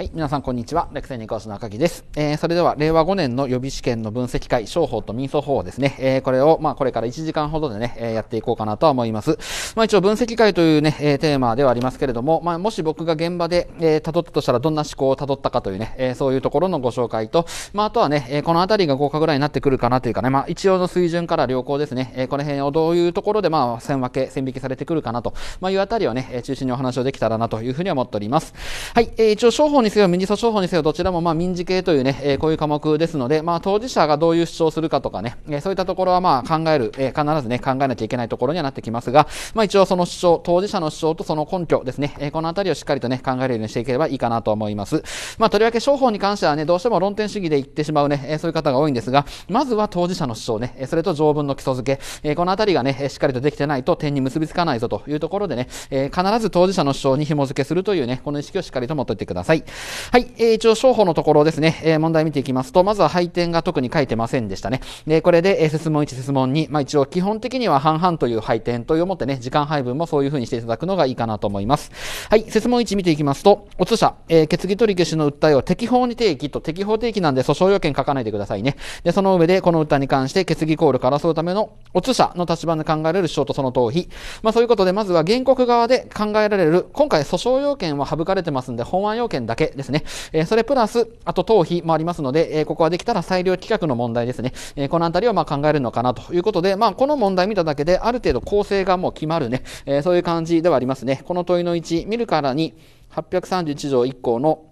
はい、皆さんこんにちは。レクセに講師の赤木です。えー、それでは令和5年の予備試験の分析会、商法と民訴法ですね。えー、これを、まあ、これから1時間ほどでね、えー、やっていこうかなとは思います。まあ、一応分析会というね、えテーマではありますけれども、まあ、もし僕が現場で、えー、辿ったとしたらどんな思考を辿ったかというね、えそういうところのご紹介と、まあ、あとはね、えこの辺りが合格ぐらいになってくるかなというかね、まあ、一応の水準から良好ですね。えこの辺をどういうところで、まあ、線分け、線引きされてくるかなと、まあ、いうあたりをね、中心にお話をできたらなというふうに思っております。はい、えー、一応商法でせよ、民事訴訟法にせよ、どちらもまあ民事系というね、えー、こういう科目ですので、まあ、当事者がどういう主張するかとかね、えー、そういったところはまあ考える、えー、必ずね、考えなきゃいけないところにはなってきますが、まあ、一応その主張、当事者の主張とその根拠ですね、えー、このあたりをしっかりとね、考えるようにしていければいいかなと思います。まあ、とりわけ商法に関してはね、どうしても論点主義で言ってしまうね、えー、そういう方が多いんですが、まずは当事者の主張ね、それと条文の基礎付け、えー、このあたりがね、しっかりとできてないと点に結びつかないぞというところでね、えー、必ず当事者の主張に紐付けするというね、この意識をしっかりと持っておいてください。はい、えー、一応、商法のところですね、えー、問題見ていきますと、まずは配点が特に書いてませんでしたね。で、これで、えー、質問1、質問2、まあ一応、基本的には半々という配点という思ってね、時間配分もそういうふうにしていただくのがいいかなと思います。はい、質問1見ていきますと、お通者、えー、決議取り消しの訴えを適法に提起と、適法提起なんで訴訟要件書かないでくださいね。で、その上で、この訴えに関して決議コールからそうための、お通者の立場で考えられる主張とその逃避。まあそういうことで、まずは原告側で考えられる、今回訴訟要件は省かれてますんで、本案要件だけけですね。えそれプラス、あと頭皮もありますので、えここはできたら裁量規格の問題ですね。えこの辺りをま考えるのかなということで、まあ、この問題見ただけで、ある程度構成がもう決まるね、えそういう感じではありますね。この問いの1、見るからに831条1項の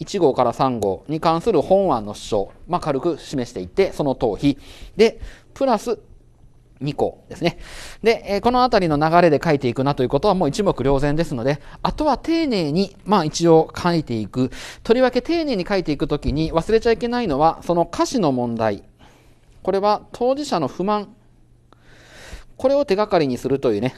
1号から3号に関する本案の主張、まあ、軽く示していって、その頭皮。で、プラス、2個ですね。で、えこの辺りの流れで書いていくなということはもう一目瞭然ですので、あとは丁寧に、まあ一応書いていく。とりわけ丁寧に書いていくときに忘れちゃいけないのは、その歌詞の問題。これは当事者の不満。これを手がかりにするというね、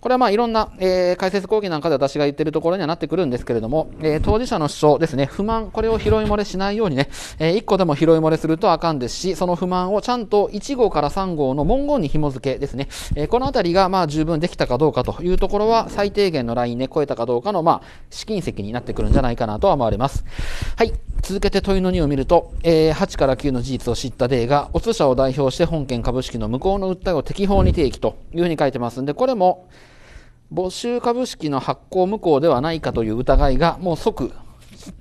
これはまあいろんな、えー、解説講義なんかで私が言ってるところにはなってくるんですけれども、えー、当事者の主張ですね、不満、これを拾い漏れしないようにね、えー、1個でも拾い漏れするとあかんですし、その不満をちゃんと1号から3号の文言に紐付けですね、えー、このあたりがまあ十分できたかどうかというところは、最低限のラインで超えたかどうかのまあ試金石になってくるんじゃないかなとは思われます。はい。続けて問いの2を見ると、えー、8から9の事実を知ったデーが、お通社を代表して本件株式の無効の訴えを適法に提起というふうに書いてますんで、これも、募集株式の発行無効ではないかという疑いがもう即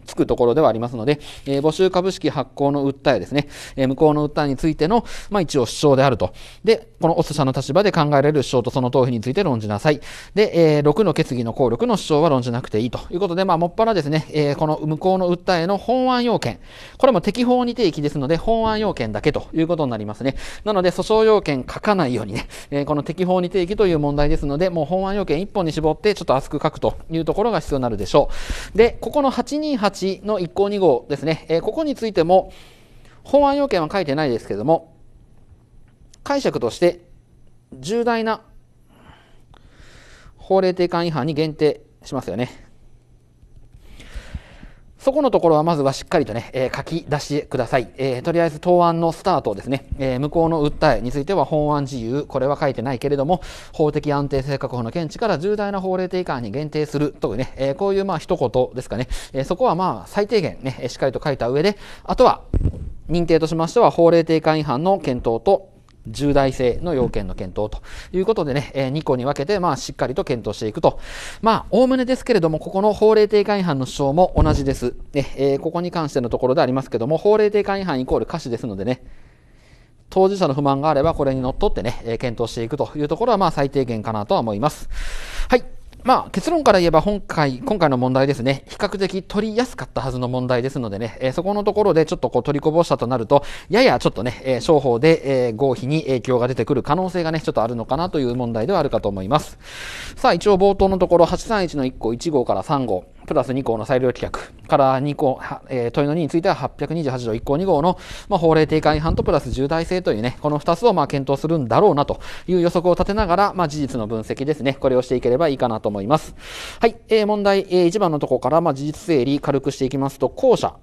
つくところではありますので、えー、募集株式発行の訴えですね、えー、無効の訴えについての、まあ、一応主張であると。で、このオス社の立場で考えられる主張とその党費について論じなさい。で、えー、6の決議の効力の主張は論じなくていいということで、まあ、もっぱらですね、えー、この無効の訴えの本案要件、これも適法に定義ですので、本案要件だけということになりますね。なので、訴訟要件書かないようにね、えー、この適法に定義という問題ですので、もう本案要件1本に絞って、ちょっと厚く書くというところが必要になるでしょう。で、ここの8 2 8の1項2号ですね、えー、ここについても法案要件は書いてないですけれども解釈として重大な法令定款違反に限定しますよね。そこのところはまずはしっかりとね、えー、書き出してください。えー、とりあえず答案のスタートですね、えー、向こうの訴えについては法案自由、これは書いてないけれども、法的安定性確保の見地から重大な法令定違に限定するというね、えこういうまあ一言ですかね、えそこはまあ最低限ね、しっかりと書いた上で、あとは認定としましては法令定違違反の検討と重大性の要件の検討ということでね、え2個に分けて、まあ、しっかりと検討していくと。まあ、おおむねですけれども、ここの法令定款違反の主張も同じです。ね、えここに関してのところでありますけども、法令定款違反イコール瑕疵ですのでね、当事者の不満があればこれにのっとってね、え検討していくというところは、まあ、最低限かなとは思います。はい。まあ、結論から言えば今回今回の問題ですね比較的取りやすかったはずの問題ですのでね、えー、そこのところでちょっとこう取りこぼしたとなるとややちょっとね、えー、商法で、えー、合否に影響が出てくる可能性がねちょっとあるのかなという問題ではあるかと思いますさあ一応冒頭のところ831の1個、1号から3号プラス2項の裁量規約から2項、えー、問いの2については828条1項2号の、まあ、法令定款違反とプラス重大性というね、この2つをまあ検討するんだろうなという予測を立てながら、まあ、事実の分析ですね、これをしていければいいかなと思います。はい、えー、問題、えー、1番のところから、まあ、事実整理軽くしていきますと、後者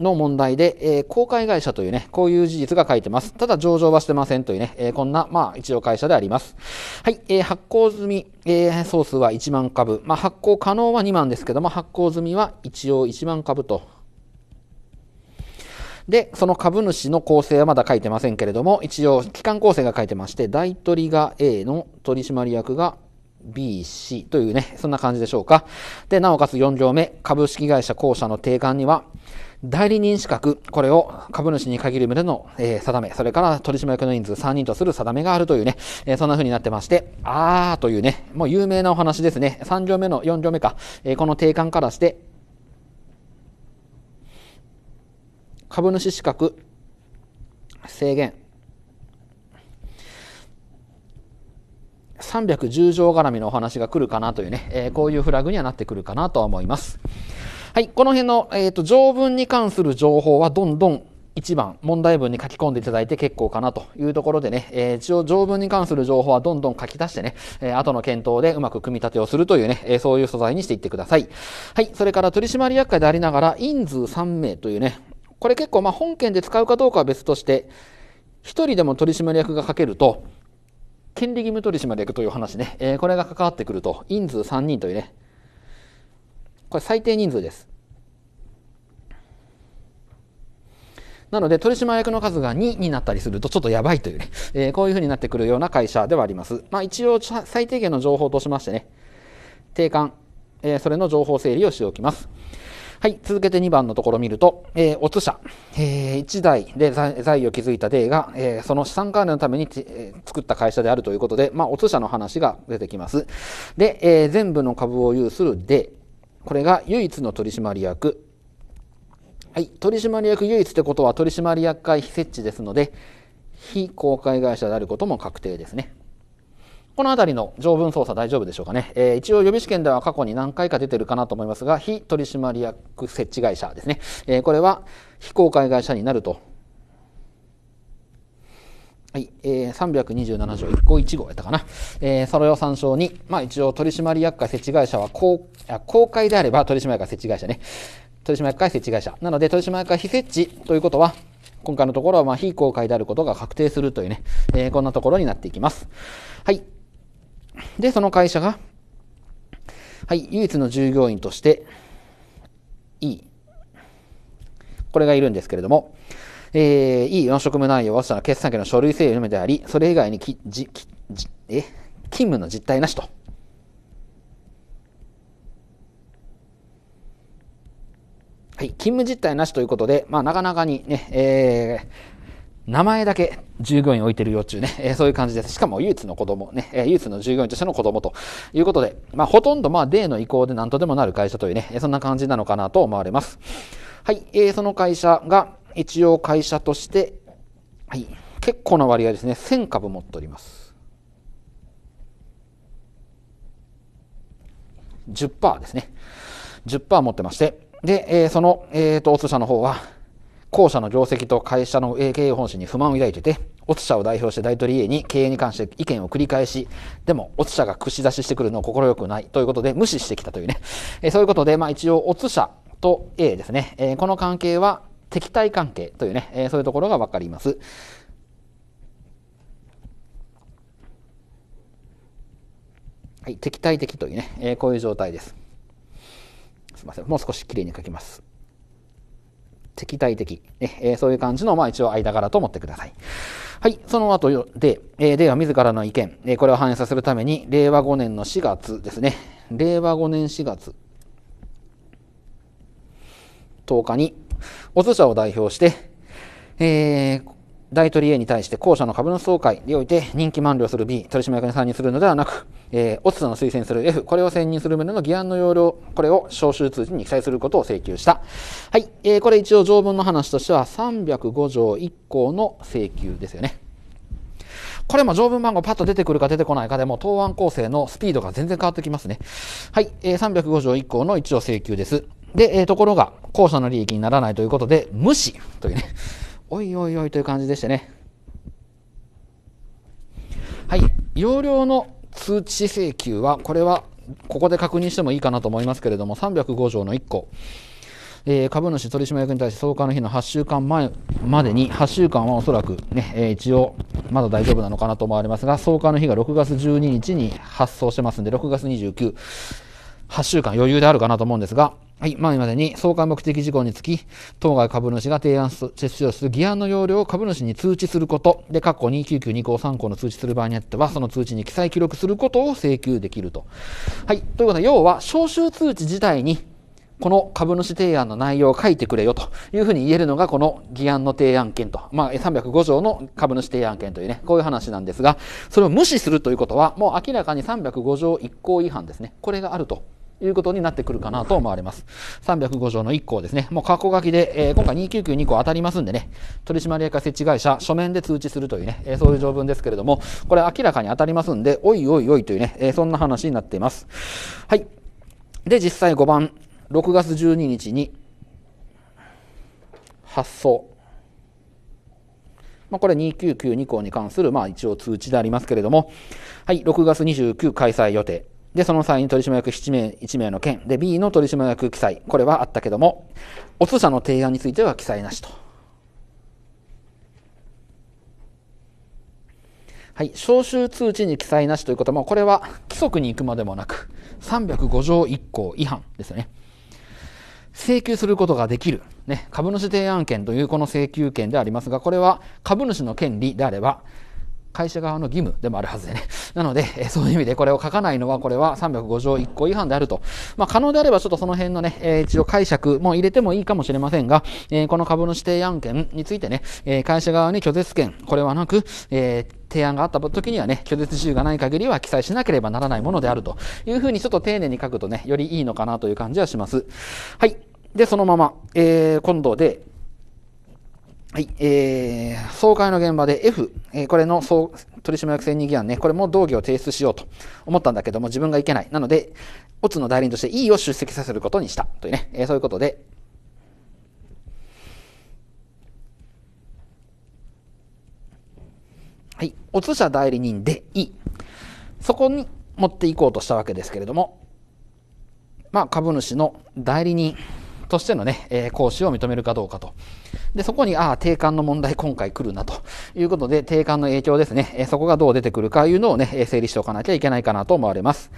の問題で、えー、公開会社というね、こういう事実が書いてます。ただ上場はしてませんというね、えー、こんな、まあ一応会社であります。はい、えー、発行済み、えー、総数は1万株。まあ発行可能は2万ですけども、発行済みは一応1万株と。で、その株主の構成はまだ書いてませんけれども、一応、機関構成が書いてまして、大トリが A の取締役が B、C というね、そんな感じでしょうか。で、なおかつ4行目、株式会社公社の定款には、代理人資格、これを株主に限る旨の、えー、定め、それから取締役の人数3人とする定めがあるというね、えー、そんな風になってまして、あーというね、もう有名なお話ですね。3行目の4行目か、えー、この定款からして、株主資格制限、310条絡みのお話が来るかなというね、えー、こういうフラグにはなってくるかなとは思います。はい、この辺の、えーと、と条文に関する情報はどんどん1番問題文に書き込んでいただいて結構かなというところでね、えー、一応条文に関する情報はどんどん書き出してね、えー、後の検討でうまく組み立てをするというね、えー、そういう素材にしていってください。はい、それから取締役会でありながら人数3名というね、これ結構まあ本件で使うかどうかは別として、1人でも取締役が書けると、権利義務取締役という話ね、えー、これが関わってくると、人数3人というね、これ最低人数です。なので、取締役の数が2になったりするとちょっとやばいというね、えー、こういうふうになってくるような会社ではあります。まあ一応最低限の情報としましてね、定款、えー、それの情報整理をしておきます。はい、続けて2番のところを見ると、えー、お通社、えー、1代で財を築いた例が、えー、その資産管理のために、えー、作った会社であるということで、まあ、お通社の話が出てきます。で、えー、全部の株を有するで、これが唯一の取締役。はい、取締役唯一ってことは取締役会非設置ですので、非公開会社であることも確定ですね。この辺りの条文操作大丈夫でしょうかね。えー、一応予備試験では過去に何回か出てるかなと思いますが、非取締役設置会社ですね。えー、これは非公開会社になると。はい、えー、327条1項1号やったかな。えー、それを参照に、まあ一応取締役会設置会社は公公開であれば取締役会設置会社ね。取締役会設置会社。なので取締役会非設置ということは、今回のところはま非公開であることが確定するというね、えー、こんなところになっていきます。はい。で、その会社が、はい、唯一の従業員として、E、これがいるんですけれども、えー、E4 職務内容はその決算権の書類整理のみであり、それ以外にきじきじえ勤務の実態なしと。はい、勤務実態なしということで、まあ、なかなかにね、えー、名前だけ従業員置いてるよっちゅうね、えー、そういう感じです。しかも唯一の子供ね、えー、唯一の従業員としての子供ということで、まあほとんどまあデーの意向で何とでもなる会社というね、そんな感じなのかなと思われます。はい、えー、その会社が一応会社として、はい、結構な割合ですね、1000株持っております。10%ですね。10%持ってまして、で、えー、その、えっ、ー、と、の方は、後者の業績と会社の経営方針に不満を抱いてて、オツ社を代表して大統領 A に経営に関して意見を繰り返し、でもオツ社が串出ししてくるのを快くないということで無視してきたというね。えそういうことで、まあ一応オツ社と A ですね、えこの関係は敵対関係というね、えそういうところがわかります。はい、敵対的というね、えこういう状態です。すみません。もう少しきれいに書きます。敵対的、えそういう感じの、まあ、一応間柄と思ってください。はい、その後で、えー、令自らの意見、えこれを反映させるために、令和5年の4月ですね、令和5年4月10日に、お通社を代表して、えー、大取り A に対して後者の株主総会において任期満了する B、取締役に参入するのではなく、えー、オツの推薦する F、これを選任する旨の議案の要領、これを招集通知に記載することを請求した。はい、えー、これ一応条文の話としては305条1項の請求ですよね。これも条文番号パッと出てくるか出てこないかでも、答案構成のスピードが全然変わってきますね。はい、えー、305条1項の一応請求です。で、えー、ところが、後者の利益にならないということで、無視というね。おいおいおいという感じでしたね。はい、容量の通知請求は、これはここで確認してもいいかなと思いますけれども、305条の1項。えー、株主取締役に対して総会の日の8週間前までに、8週間はおそらくね、えー、一応まだ大丈夫なのかなと思われますが、総会の日が6月12日に発送してますんで、6月29、8週間余裕であるかなと思うんですが、はい、今までに相関目的事項につき、当該株主が提案す、接種をする議案の要領を株主に通知すること、で、括弧2992項3項の通知する場合にあっては、その通知に記載記録することを請求できると。はい、ということは、要は、招集通知自体に、この株主提案の内容を書いてくれよというふうに言えるのが、この議案の提案権と、まあ、305条の株主提案権というね、こういう話なんですが、それを無視するということは、もう明らかに305条1項違反ですね。これがあるということになってくるかなと思われます。305条の1項ですね。もう過去書きで、えー、今回2992項当たりますんでね、取締役設置会社、書面で通知するというね、えー、そういう条文ですけれども、これ明らかに当たりますんで、おいおいおいというね、えー、そんな話になっています。はい。で、実際5番、6月12日に、発送。まあ、これ2992項に関する、まあ一応通知でありますけれども、はい、6月29開催予定。で、その際に取締役7名、1名の件。で、B の取締役記載。これはあったけども、お通社の提案については記載なしと。はい、招集通知に記載なしということも、これは規則に行くまでもなく、305条1項違反ですよね。請求することができる、ね、株主提案権というこの請求権でありますが、これは株主の権利であれば、会社側の義務でもあるはずでね。なので、えそういう意味でこれを書かないのは、これは305条1項違反であると。まあ、可能であればちょっとその辺のね、えー、一応解釈も入れてもいいかもしれませんが、えー、この株主提案権についてね、え会社側に拒絶権、これはなく、えー提案があった時にはね、拒絶自由がない限りは記載しなければならないものであるというふうにちょっと丁寧に書くとね、よりいいのかなという感じはします。はい。で、そのまま、えー、今度で、はい、えー、総会の現場で F、えー、これの総取締役選任議案ね、これも同議を提出しようと思ったんだけども、自分がいけない。なので、オツの代理人として E を出席させることにしたというね、えー、そういうことで、はい、オツ社代理人で E、そこに持っていこうとしたわけですけれども、まあ、株主の代理人、としてのね、えー、師を認めるかどうかと。で、そこに、ああ、定款の問題今回来るなということで、定款の影響ですね、えー、そこがどう出てくるかいうのをね、整理しておかなきゃいけないかなと思われます。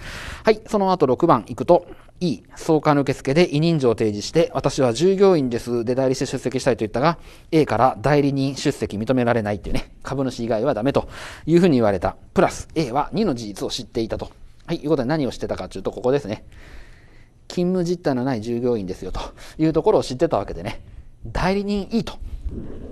はい、その後6番行くと、E、相関の受付で委任状を提示して、私は従業員ですで代理して出席したいと言ったが、A から代理人出席認められないっていうね、株主以外はダメというふうに言われた。プラス A は2の事実を知っていたと。はい、いうことで何を知ってたかというと、ここですね。勤務実態のない従業員ですよというところを知ってたわけでね代理人いいと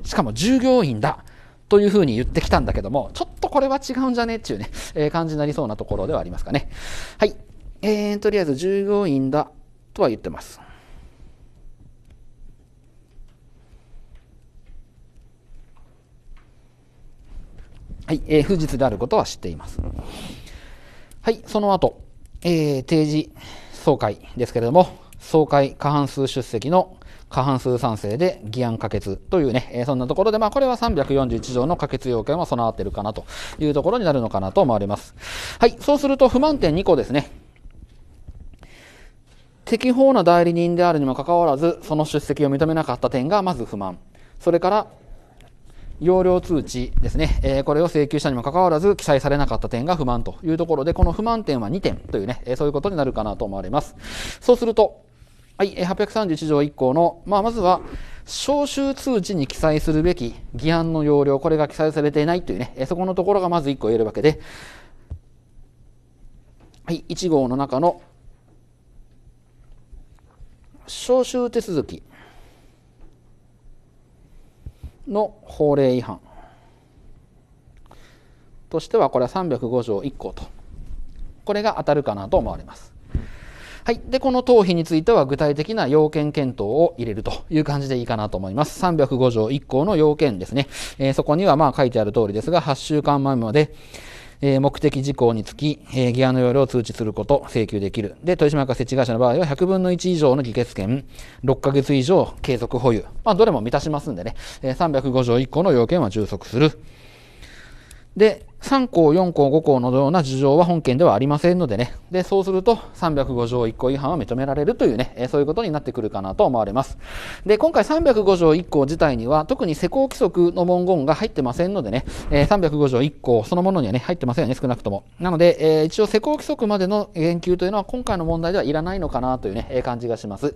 しかも従業員だというふうに言ってきたんだけどもちょっとこれは違うんじゃねっていうね、えー、感じになりそうなところではありますかねはいえー、とりあえず従業員だとは言ってますはい、えー、不実であることは知っています。はい、その後、えー、提示。総会ですけれども、総会過半数出席の過半数賛成で議案可決というね、えー、そんなところで、まあ、これは341条の可決要件は備わっているかなというところになるのかなと思われます。はい、そうすると不満点2個ですね。適法な代理人であるにもかかわらず、その出席を認めなかった点がまず不満。それから容量通知ですね、えー、これを請求したにもかかわらず記載されなかった点が不満というところで、この不満点は2点というね、えー、そういうことになるかなと思われます。そうすると、はい、831条1項の、まあ、まずは、招集通知に記載するべき議案の要領、これが記載されていないというね、えー、そこのところがまず1個言えるわけで、はい、1号の中の、招集手続きの法令違反としてはこれは305条1項とこれが当たるかなと思われます。はい、でこの頭皮については具体的な要件検討を入れるという感じでいいかなと思います。305条1項の要件ですね。えー、そこにはまあ書いてある通りですが8週間前までえー、目的事項につき、えー、ギアの要領を通知すること、請求できる。で、取締役設置会社の場合は100分の1以上の議決権、6ヶ月以上継続保有。まあ、どれも満たしますんでね、えー、305条1項の要件は充足する。で、3項、4項、5項のような事情は本件ではありませんのでね、でそうすると305条1項違反は認められるというね、えそういうことになってくるかなと思われます。で、今回305条1項自体には特に施行規則の文言が入ってませんのでね、え305条1項そのものにはね、入ってませんよね、少なくとも。なので、え一応施行規則までの言及というのは今回の問題ではいらないのかなというね、え感じがします。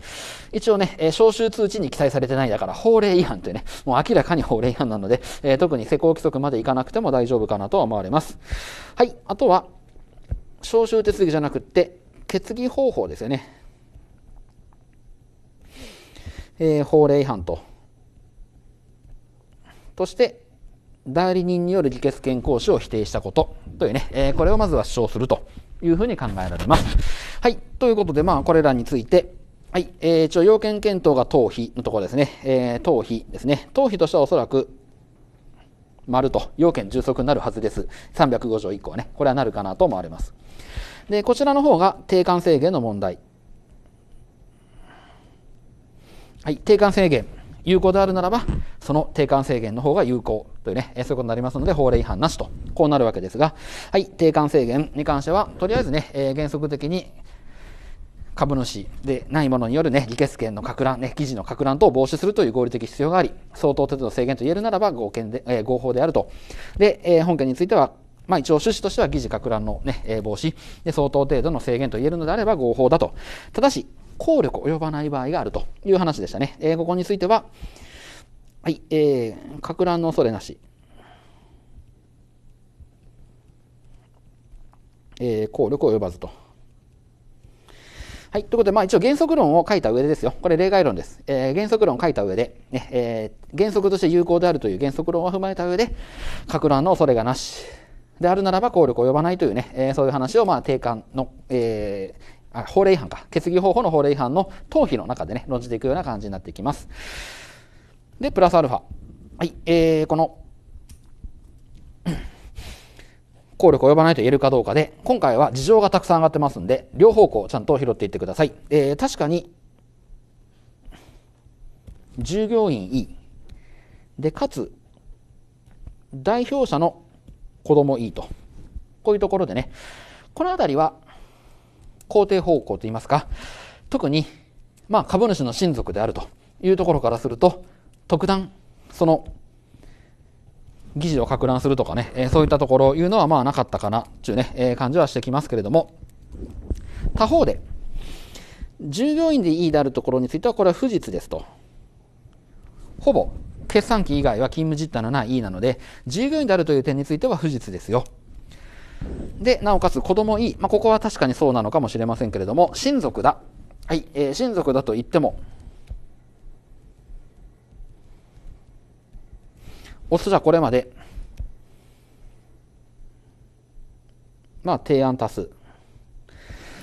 一応ね、え招集通知に記載されてないだから法令違反というね、もう明らかに法令違反なので、え特に施行規則までいかなくても大丈夫かなとは思います。われます。はい、あとは、招集手続きじゃなくて、決議方法ですよね。えー、法令違反と。として、代理人による議決権行使を否定したことというね、えー、これをまずは主張するというふうに考えられます。はい、ということで、まあ、これらについて、はい、えー、一応、要件検討が逃避のところですね、えー、逃避ですね、逃避としてはおそらく、丸と、要件充足になるはずです。305条1項はね、これはなるかなと思われます。で、こちらの方が定款制限の問題。はい、定款制限。有効であるならば、その定款制限の方が有効というね、そういうことになりますので、法令違反なしと、こうなるわけですが、はい、定款制限に関しては、とりあえずね、えー、原則的に株主でないものによる、ね、議決権の拡乱、ね、記事の拡乱等を防止するという合理的必要があり、相当程度の制限と言えるならば合憲で、えー、合法であると。で、えー、本件については、まあ、一応趣旨としては議事拡乱の、ね、防止で、相当程度の制限と言えるのであれば合法だと。ただし、効力及ばない場合があるという話でしたね。えー、ここについては、はい、えー、拡乱の恐れなし。えー、効力及ばずと。はい、ということで、まあ、一応原則論を書いた上でですよ。これ例外論です。えー、原則論を書いた上で、ねえー、原則として有効であるという原則論を踏まえた上で、格乱の恐れがなし。であるならば効力を及ばないというね、えー、そういう話を、まあ、定款の、えー、あ法令違反か、決議方法の法令違反の頭皮の中でね、論じていくような感じになっていきます。で、プラスアルファ。はい、えー、この、効力及ばないと言えるかどうかで、今回は事情がたくさん上がってますんで、両方向ちゃんと拾っていってください。えー、確かに、従業員 E。で、かつ、代表者の子供 E と。こういうところでね、このあたりは、肯定方向といいますか、特に、まあ、株主の親族であるというところからすると、特段、その、議事をか乱するとかね、えそういったところいうのはまあなかったかなというね、え感じはしてきますけれども、他方で、従業員でいいであるところについては、これは不実ですと。ほぼ決算期以外は勤務実態のない E なので、従業員であるという点については不実ですよ。で、なおかつ子供 E、まあ、ここは確かにそうなのかもしれませんけれども、親族だ。はい、えー、親族だと言っても、おすじゃこれまで。まあ、提案多数。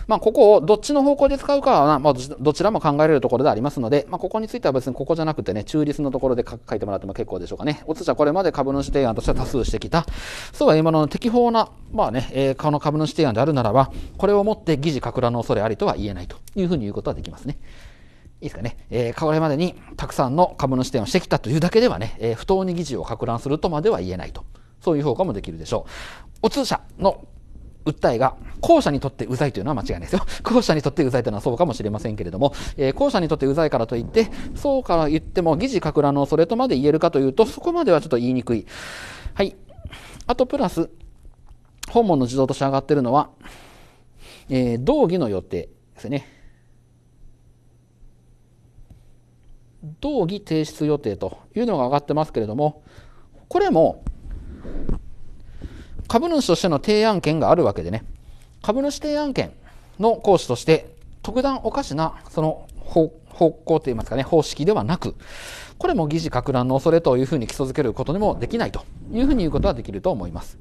まあ、ここをどっちの方向で使うかはまあ、どちらも考えられるところでありますので、まあ、ここについては別にここじゃなくてね、中立のところで書いてもらっても結構でしょうかね。おつじゃこれまで株主提案として多数してきた。そうは今の適法な、まあね、えー、この株主提案であるならば、これをもって疑似拡乱の恐れありとは言えないというふうに言うことはできますね。いいですかね、えー、これまでにたくさんの株主視点をしてきたというだけではね、えー、不当に議事を拡乱するとまでは言えないと。そういう評価もできるでしょう。お通者の訴えが後者にとってうざいというのは間違いないですよ。後者にとってうざいというのはそうかもしれませんけれども、えー、後者にとってうざいからといって、そうから言っても議事く乱のそれとまで言えるかというと、そこまではちょっと言いにくい。はい。あとプラス、本門の自動として上がってるのは、えー、道義の予定ですね。動議提出予定というのが上がってますけれども、これも株主としての提案権があるわけでね、株主提案権の行使として、特段おかしなその方向といいますかね、方式ではなく、これも疑似拡乱の恐れというふうに基礎づけることにもできないというふうに言うことはできると思います。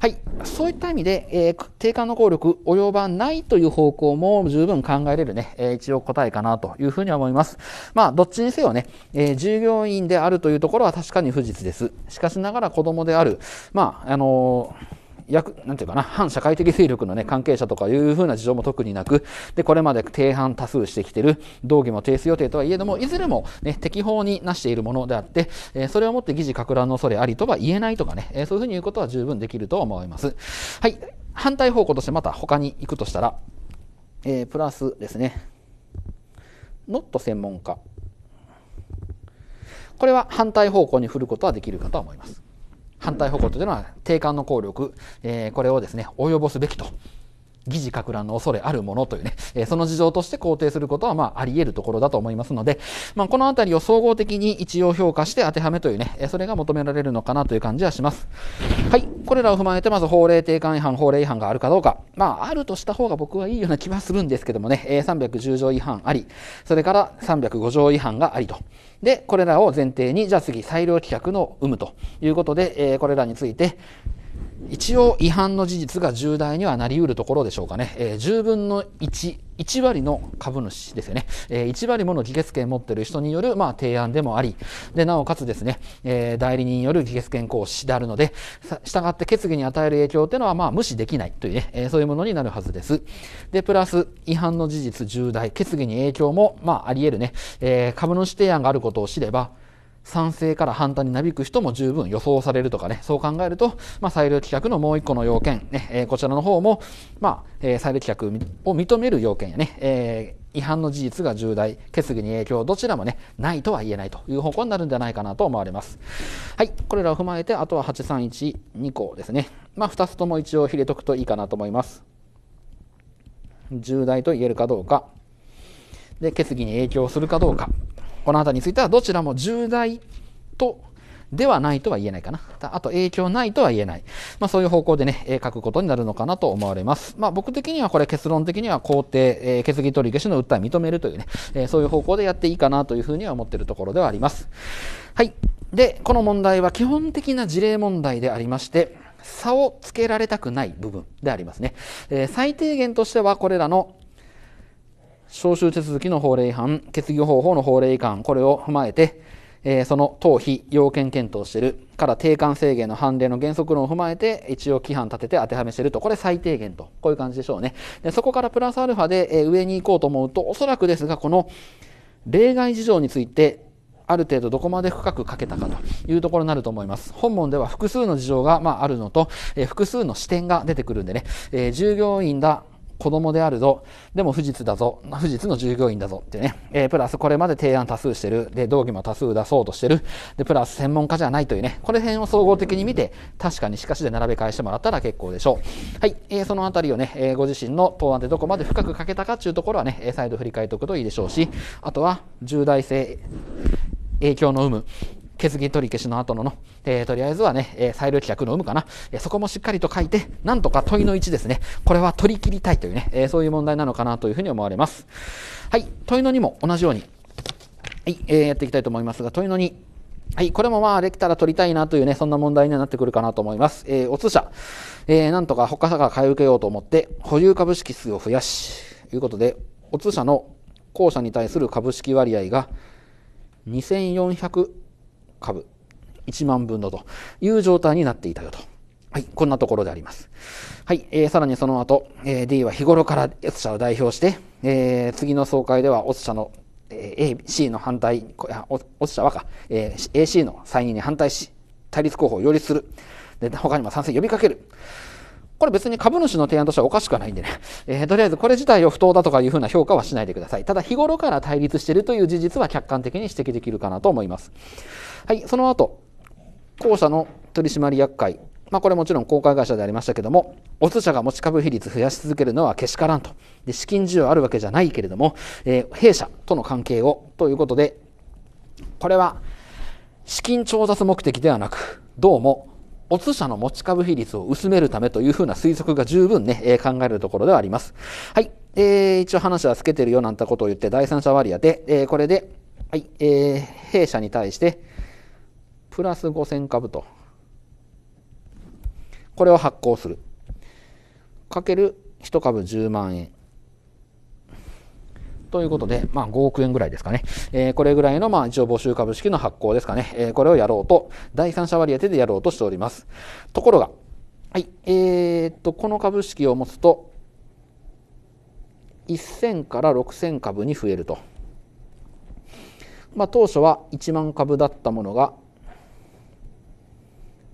はい、そういった意味で、えー、定価の効力及ばないという方向も十分考えれるね、えー、一応答えかなというふうには思います。まあ、どっちにせよね、えー、従業員であるというところは確かに不実です。しかしながら子供である、まあ、あのー約、なんていうかな、反社会的勢力のね、関係者とかいうふうな事情も特になく、で、これまで定反多数してきてる、道義も提出予定とはいえども、いずれもね、適法になしているものであって、えー、それをもって議事拡乱の恐れありとは言えないとかね、えー、そういうふうに言うことは十分できると思います。はい。反対方向としてまた他に行くとしたら、えー、プラスですね、ノット専門家。これは反対方向に振ることはできるかと思います。反対方向というのは定款の効力、えー、これをですね及ぼすべきと疑似拡乱の恐れあるものというね、えその事情として肯定することは、まあ、あり得るところだと思いますので、まあ、このあたりを総合的に一応評価して当てはめというね、えそれが求められるのかなという感じはします。はい。これらを踏まえて、まず法令定款違反、法令違反があるかどうか。まあ、あるとした方が僕はいいような気はするんですけどもね、え310条違反あり、それから305条違反がありと。で、これらを前提に、じゃあ次、裁量規格の有無ということで、えこれらについて、一応違反の事実が重大にはなり得るところでしょうかね、えー、10分の1、1割の株主ですよね、えー、1割もの議決権を持っている人による、まあ、提案でもあり、でなおかつですね、えー、代理人による議決権行使であるので、したがって決議に与える影響というのは、まあ、無視できないというね、えー、そういうものになるはずです。で、プラス、違反の事実重大、決議に影響も、まあ、あり得るね、えー、株主提案があることを知れば、賛成から反対になびく人も十分予想されるとかね、そう考えると、まあ、裁量規約のもう一個の要件、ねえー、こちらの方も、まあえー、裁量規約を認める要件やね、えー、違反の事実が重大、決議に影響、どちらもね、ないとは言えないという方向になるんじゃないかなと思われます。はい、これらを踏まえて、あとは831、2項ですね。まあ、2つとも一応入れとくといいかなと思います。重大と言えるかどうか、で決議に影響するかどうか。この辺りについてはどちらも重大とではないとは言えないかな。あと影響ないとは言えない。まあそういう方向でね、書くことになるのかなと思われます。まあ僕的にはこれ結論的には肯定、えー、決議取り消しの訴え認めるというね、えー、そういう方向でやっていいかなというふうには思っているところではあります。はい。で、この問題は基本的な事例問題でありまして、差をつけられたくない部分でありますね。えー、最低限としてはこれらの招集手続きの法令違反、決議方法の法令違反、これを踏まえて、えー、その党費要件検討してるから定款制限の判例の原則論を踏まえて一応規範立てて当てはめしてるとこれ最低限とこういう感じでしょうねでそこからプラスアルファで、えー、上に行こうと思うとおそらくですがこの例外事情についてある程度どこまで深く書けたかというところになると思います。本文では複数の事情が、まあ、あるのと、えー、複数の視点が出てくるんでね、え従業員だ、子供であるぞ。でも、不実だぞ。不実の従業員だぞ。ってね。えー、プラス、これまで提案多数してる。で、道義も多数出そうとしてる。で、プラス、専門家じゃないというね。これ辺を総合的に見て、確かにしかしで並べ替えしてもらったら結構でしょう。はい。えー、そのあたりをね、えー、ご自身の答案でどこまで深く書けたかっていうところはね、再度振り返っておくといいでしょうし、あとは、重大性、影響の有無。決議取り消しの後のの、えー、とりあえずはね、えー、裁量規約の有無かな、えー、そこもしっかりと書いて、なんとか問いの1ですね、これは取り切りたいというね、えー、そういう問題なのかなというふうに思われます。はい、問いの2も同じように、はい、えー、やっていきたいと思いますが、問いの2。はい、これもまあできたら取りたいなというね、そんな問題にはなってくるかなと思います。えー、お通社、えー、なんとか他社が買い受けようと思って、保有株式数を増やし、ということで、お通社の後者に対する株式割合が2400株1万分のという状態になっていたよと。はい、こんなところであります。はい、えー、さらにその後、えー、D は日頃から S 社を代表して、えー、次の総会では S 社の、えー、AC の反対、S 社はか、えー、AC の再任に反対し、対立候補を擁立する。で、他にも賛成呼びかける。これ別に株主の提案としてはおかしくはないんでね。えー、とりあえずこれ自体を不当だとかいうふうな評価はしないでください。ただ日頃から対立しているという事実は客観的に指摘できるかなと思います。はい、その後、後者の取締役会、まあ、これもちろん公開会社でありましたけども、オス社が持ち株比率増やし続けるのはけしからんと。で資金需要あるわけじゃないけれども、えー、弊社との関係をということで、これは資金調達目的ではなく、どうも、オツ社の持ち株比率を薄めるためというふうな推測が十分ね、えー、考えるところではあります。はい。えー、一応話はつけてるよなんてことを言って、第三者割り当て、えー、これで、はい、えー、弊社に対して、プラス5000株と。これを発行する。かける1株10万円。ということで、まあ5億円ぐらいですかね。えー、これぐらいの、まあ一応募集株式の発行ですかね。えー、これをやろうと、第三者割当でやろうとしております。ところが、はい、えー、っと、この株式を持つと、1000から6000株に増えると。まあ当初は1万株だったものが、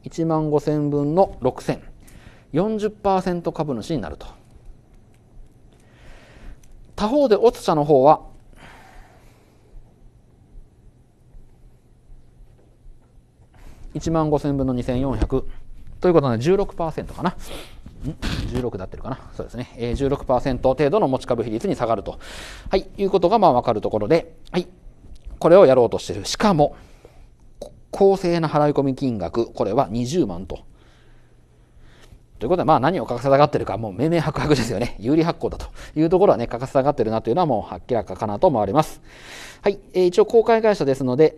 1万5000分の6000 40%株主になると他方でオツ社の方は1万5000分の2400ということで16%かな。16だってるかな。そうですね。ー、16%程度の持ち株比率に下がると。はい。いうことが、まあ、わかるところで、はい。これをやろうとしてる。しかも、公正な払い込み金額、これは20万と。ということで、まあ何をかせたがってるか、もう明明白々ですよね。有利発行だというところはね、かせたがってるなというのはもう明らかかなと思われます。はい、えー、一応公開会社ですので、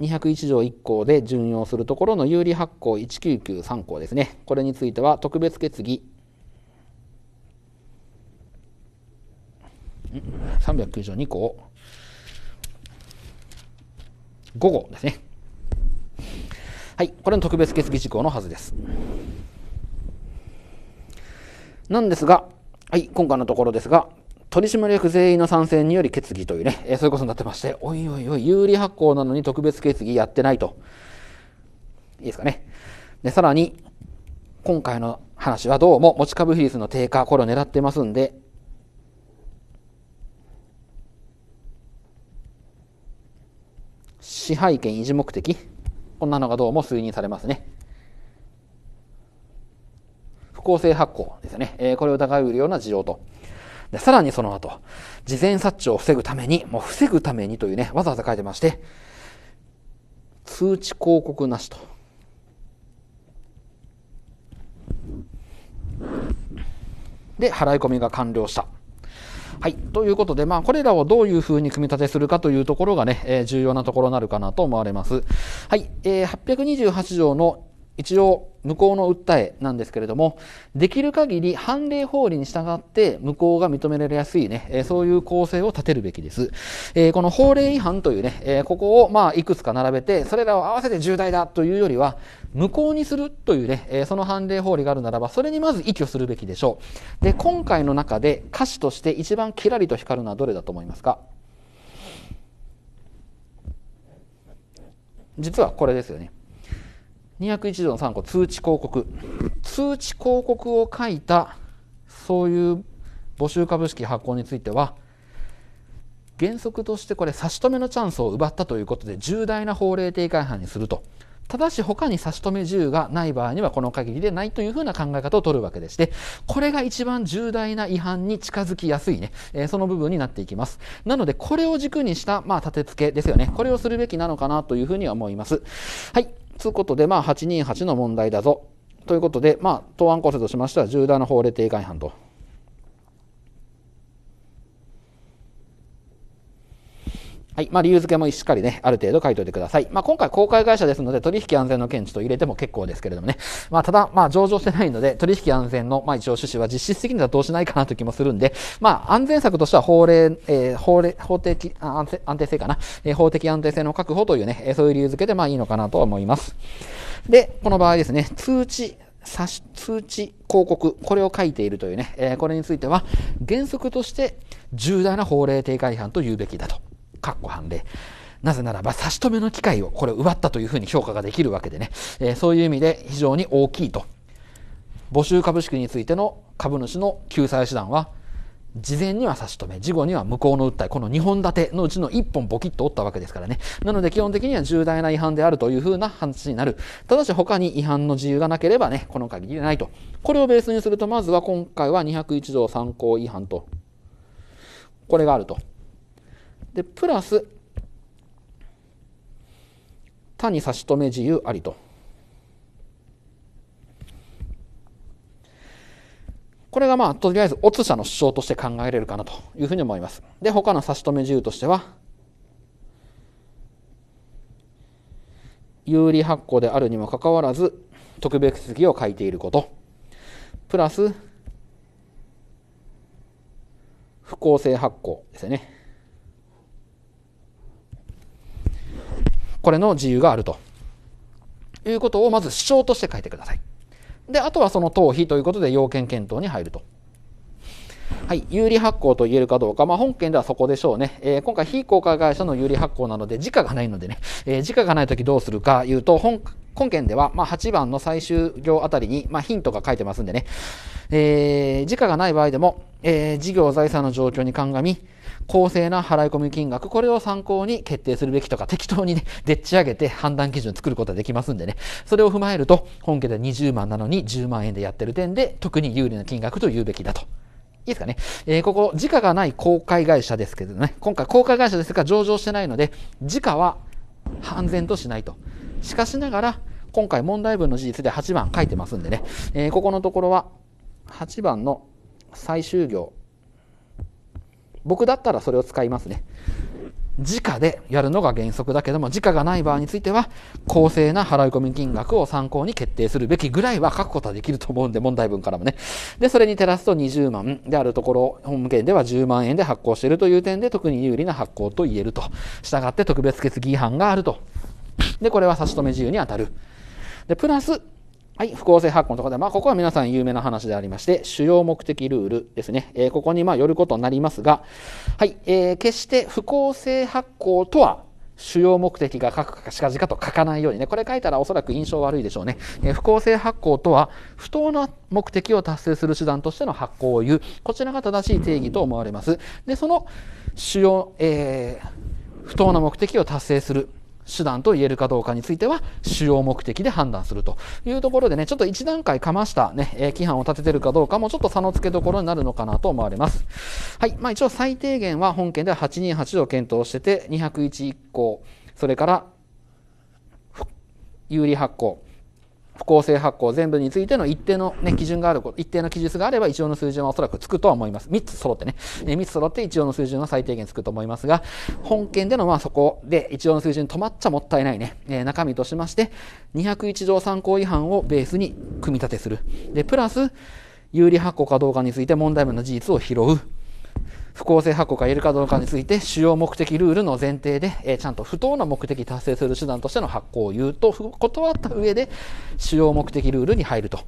201条1項で準用するところの有利発行1993項ですね。これについては特別決議309条2項午後ですね。はい、これの特別決議事項のはずです。なんですが、はい、今回のところですが、取締役全員の賛成により決議というね、えー、そういうことになってまして、おいおいおい、有利発行なのに特別決議やってないと。いいですかね。で、さらに、今回の話はどうも持ち株比率の低下、これを狙ってますんで、支配権維持目的こんなのがどうも推認されますね。不公正発行ですね。えー、これを疑うような事情と。で、さらにその後、事前察知を防ぐために、もう防ぐためにというね、わざわざ書いてまして、通知広告なしと。で、払い込みが完了した。はい、ということで、まあ、これらをどういうふうに組み立てするかというところがね、えー、重要なところになるかなと思われます。はい、えー、828条の一応向こうの訴えなんですけれどもできる限り判例法理に従って無効が認められやすいね、えそういう構成を立てるべきです、えこの法令違反というね、えここをまあいくつか並べてそれらを合わせて重大だというよりは無効にするというね、えその判例法理があるならばそれにまず依拠するべきでしょうで今回の中で歌詞として一番キラリと光るのはどれだと思いますか実はこれですよね201条の3項通知広告通知広告を書いたそういう募集株式発行については原則としてこれ差し止めのチャンスを奪ったということで重大な法令定違反にするとただし他に差し止め自由がない場合にはこの限りでないというふうな考え方を取るわけでしてこれが一番重大な違反に近づきやすいね、えー、その部分になっていきますなのでこれを軸にしたまあ立て付けですよねこれをするべきなのかなというふうには思いますはいつうことで、まあ、828の問題だぞ。ということで、まあ、答案構成としましては、重大な法令定違反とはい。まあ、理由付けもしっかりね、ある程度書いておいてください。まあ、今回公開会社ですので、取引安全の検知と入れても結構ですけれどもね。まあ、ただ、まあ、上場してないので、取引安全の、まあ、一応趣旨は実質的にはどうしないかなという気もするんで、まあ、安全策としては法令、えー、法令、法的安定安定性かな、えー、法的安定性の確保というね、そういう理由付けで、まあ、いいのかなと思います。で、この場合ですね、通知、通知、広告、これを書いているというね、えー、これについては、原則として重大な法令定価違反と言うべきだと。かっこ判例。なぜならば差し止めの機会をこれ奪ったというふうに評価ができるわけでね、えー、そういう意味で非常に大きいと募集株式についての株主の救済手段は事前には差し止め、事後には無効の訴え、この2本立てのうちの1本ボキッと折ったわけですからね。なので基本的には重大な違反であるというふうな話になる。ただし他に違反の自由がなければね、この限りでないと。これをベースにすると、まずは今回は201条3項違反と。これがあると。で、プラス、他に差し止め自由ありと。これがまあ、とりあえず、オツ社の主張として考えられるかなというふうに思います。で、他の差し止め自由としては、有利発行であるにもかかわらず、特別席を書いていること、プラス、不公正発行ですよね。これの自由があるということをまず主張として書いてください。で、あとはその党費ということで要件検討に入ると。はい、有利発行と言えるかどうか、まあ、本件ではそこでしょうね、えー、今回、非公開会社の有利発行なので、時価がないのでね、えー、時価がないときどうするかいうと、本本件では、まあ、8番の最終行あたりに、まあ、ヒントが書いてますんでね、えー、時価がない場合でも、えー、事業財産の状況に鑑み、公正な払い込み金額、これを参考に決定するべきとか、適当にね、でっち上げて判断基準を作ることができますんでね、それを踏まえると、本家で20万なのに10万円でやってる点で、特に有利な金額と言うべきだと。いいですかね。えー、ここ、時価がない公開会社ですけどね、今回公開会社ですが上場してないので、時価は判然としないと。しかしながら、今回問題文の事実で8番書いてますんでね、えー、ここのところは、8番の最終行、僕だったらそれを使いますね。価でやるのが原則だけども、価がない場合については、公正な払い込み金額を参考に決定するべきぐらいは書くことはできると思うんで、問題文からもね。で、それに照らすと20万であるところ、本件では10万円で発行しているという点で、特に有利な発行と言えると。したがって特別決議違反があると。で、これは差し止め自由に当たる。で、プラス、はい、不公正発行のところで、まあ、ここは皆さん有名な話でありまして、主要目的ルールですね。えー、ここにまあよることになりますが、はい、えー、決して不公正発行とは主要目的が書くかしかじかと書かないようにね、これ書いたらおそらく印象悪いでしょうね。えー、不公正発行とは、不当な目的を達成する手段としての発行を言う、こちらが正しい定義と思われます。で、その主要、えー、不当な目的を達成する。手段と言えるかどうかについては主要目的で判断するというところでねちょっと一段階かましたね、えー、規範を立ててるかどうかもちょっと差の付けどころになるのかなと思われますはいまあ一応最低限は本件では828条検討してて201 1項。それから有利発行不公正発行全部についての一定の、ね、基準があること、一定の記述があれば一応の水準はおそらくつくとは思います。3つ揃ってね、え3つ揃って一応の水準は最低限つくと思いますが、本件でのまあそこで一応の水準止まっちゃもったいないね、え中身としまして、201条参考違反をベースに組み立てする。で、プラス、有利発行かどうかについて問題文の事実を拾う。不公正発行が言えるかどうかについて主要目的ルールの前提で、えー、ちゃんと不当な目的達成する手段としての発行を言うと断った上で主要目的ルールに入ると。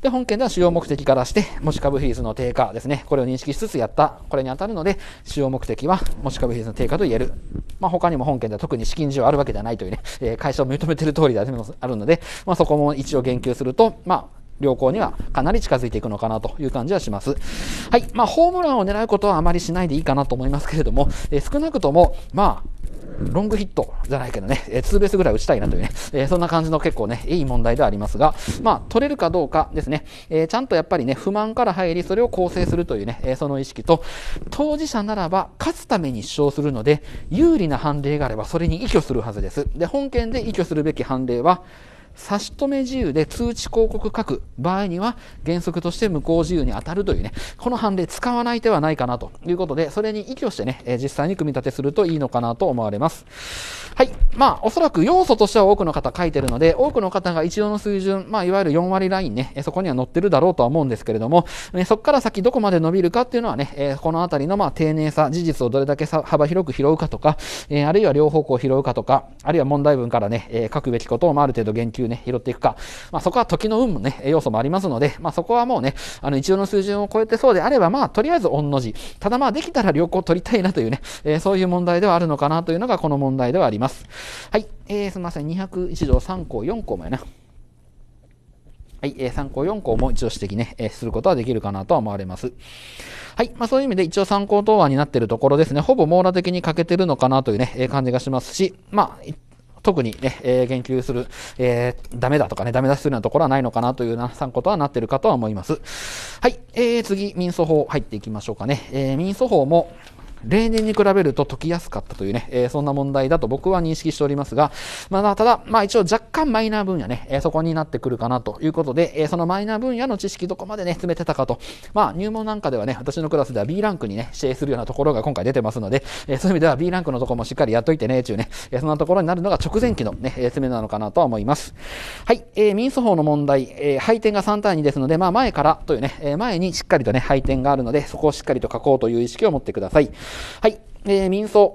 で、本件では主要目的からして、持ち株比率の低下ですね。これを認識しつつやった。これに当たるので、主要目的は持ち株比率の低下と言える。まあ、他にも本件では特に資金需要あるわけではないというね、えー、会社を認めている通りであるので、まあ、そこも一応言及すると、まあ、良好にはかなり近づいていくのかなという感じはします。はい。まあ、ホームランを狙うことはあまりしないでいいかなと思いますけれども、えー、少なくとも、まあ、ロングヒットじゃないけどね、えツーベースぐらい打ちたいなというね、えー、そんな感じの結構ね、いい問題ではありますが、まあ、取れるかどうかですね、えー、ちゃんとやっぱりね、不満から入り、それを構成するというね、えー、その意識と、当事者ならば、勝つために主張するので、有利な判例があれば、それに依拠するはずです。で、本件で依拠するべき判例は、差し止め自由で通知広告書く場合には原則として無効自由に当たるというね、この判例使わない手はないかなということで、それに依拠してね、え実際に組み立てするといいのかなと思われます。はい。まあ、おそらく要素としては多くの方書いてるので、多くの方が一度の水準、まあ、いわゆる4割ラインね、そこには載ってるだろうとは思うんですけれども、ね、そこから先どこまで伸びるかっていうのはね、えこの辺りのま丁寧さ、事実をどれだけさ幅広く拾うかとか、えあるいは両方向を拾うかとか、あるいは問題文からね、え書くべきことをまある程度言及球ね、拾っていくか。まあ、そこは時の運もね、要素もありますので、まあ、そこはもうね、あの、一応の水準を超えてそうであれば、まあ、とりあえず御の字。ただまあ、できたら良好取りたいなというね、えー、そういう問題ではあるのかなというのが、この問題ではあります。はい。えー、すみません。201条3項4項もやな。はい、えー、参考4項も一応指摘ね、えー、することはできるかなとは思われます。はい、まあそういう意味で一応参考答案になっているところですね、ほぼ網羅的に欠けてるのかなというね、えー、感じがしますし、まあ、特にね、えー、言及する、えー、ダメだとかね、ダメ出しするようなところはないのかなというような参考とはなってるかとは思います。はい、えー、次、民訴法入っていきましょうかね。えー、民訴法も、例年に比べると解きやすかったというね、えー、そんな問題だと僕は認識しておりますが、まあ、ただ、まあ一応若干マイナー分野ね、えー、そこになってくるかなということで、えー、そのマイナー分野の知識どこまでね、詰めてたかと、まあ入門なんかではね、私のクラスでは B ランクにね、指定するようなところが今回出てますので、えそういう意味では B ランクのとこもしっかりやっといてね、ちゅうね、えそんなところになるのが直前期のね、え詰めなのかなとは思います。はい、えー、民訴法の問題、え配点が3対2ですので、まあ前からというね、え前にしっかりとね、配点があるので、そこをしっかりと書こうという意識を持ってください。はい、えー、民相。